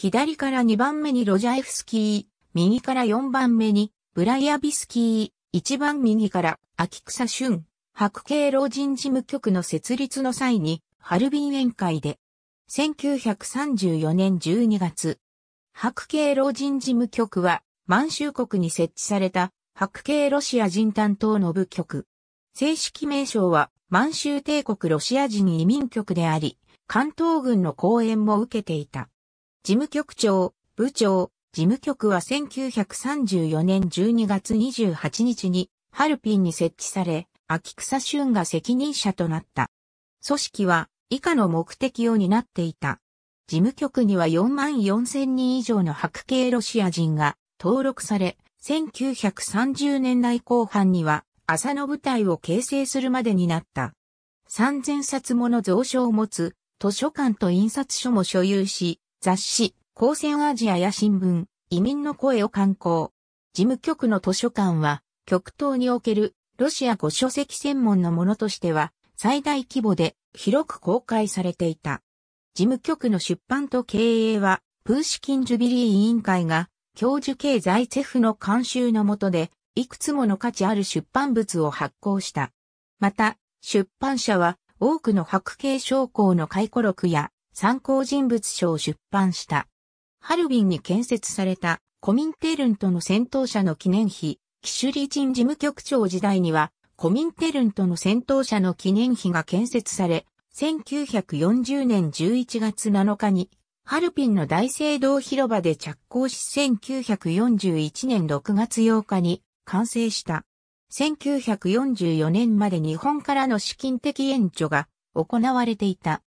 左から2番目にロジャエフスキー、右から4番目にブライアビスキー、1番右から秋草春、白系老人事務局の設立の際に、ハルビン宴会で、1934年12月、白系老人事務局は、満州国に設置された白系ロシア人担当の部局。正式名称は満州帝国ロシア人移民局であり、関東軍の講演も受けていた。事務局長、部長、事務局は1934年12月28日にハルピンに設置され、秋草俊が責任者となった。組織は以下の目的を担っていた。事務局には4万4千人以上の白系ロシア人が登録され、1930年代後半には朝の部隊を形成するまでになった。3000冊もの蔵書を持つ図書館と印刷所も所有し、雑誌、高専アジアや新聞、移民の声を刊行。事務局の図書館は、極東におけるロシア語書籍専門のものとしては、最大規模で広く公開されていた。事務局の出版と経営は、プーシキン・ジュビリー委員会が、教授経済政府フの監修の下で、いくつもの価値ある出版物を発行した。また、出版社は、多くの白系商工の回顧録や、参考人物賞を出版した。ハルビンに建設されたコミンテルンとの戦闘者の記念碑、キシュリン事務局長時代には、コミンテルンとの戦闘者の記念碑が建設され、1940年11月7日に、ハルピンの大聖堂広場で着工し1941年6月8日に完成した。1944年まで日本からの資金的援助が行われていた。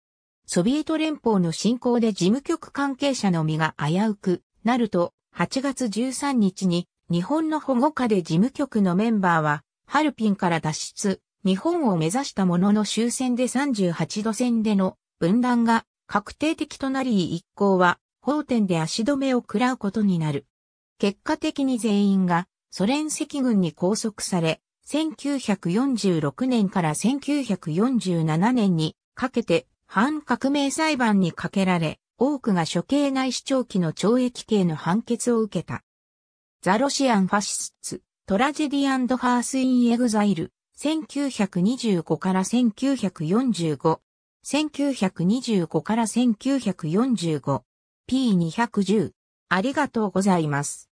ソビエト連邦の侵攻で事務局関係者の身が危うくなると、8月13日に日本の保護下で事務局のメンバーは、ハルピンから脱出、日本を目指したものの終戦で38度線での分断が確定的となり一行は、法典で足止めを食らうことになる。結果的に全員がソ連赤軍に拘束され、1946年から1947年にかけて反革命裁判にかけられ、多くが処刑内視聴期の懲役刑の判決を受けた。ザロシアン・ファシスツ、トラジェディアンド・ハース・イン・エグザイル、1925から1945、1925から 1945P210 ありがとうございます。